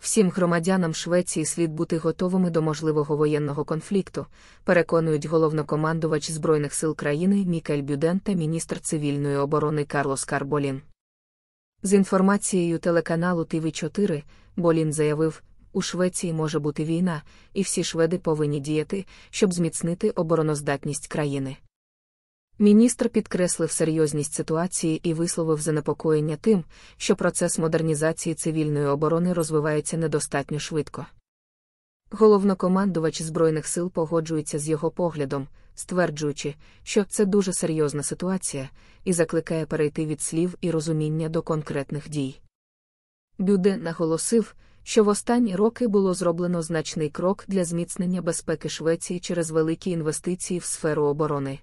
Всім громадянам Швеції слід бути готовими до можливого воєнного конфлікту, переконують головнокомандувач Збройних сил країни Мікель Бюден та міністр цивільної оборони Карлос Карболін. З інформацією телеканалу ТВ4 Болін заявив, у Швеції може бути війна, і всі шведи повинні діяти, щоб зміцнити обороноздатність країни. Міністр підкреслив серйозність ситуації і висловив занепокоєння тим, що процес модернізації цивільної оборони розвивається недостатньо швидко. Головнокомандувач Збройних сил погоджується з його поглядом, стверджуючи, що це дуже серйозна ситуація, і закликає перейти від слів і розуміння до конкретних дій. Бюде наголосив, що в останні роки було зроблено значний крок для зміцнення безпеки Швеції через великі інвестиції в сферу оборони.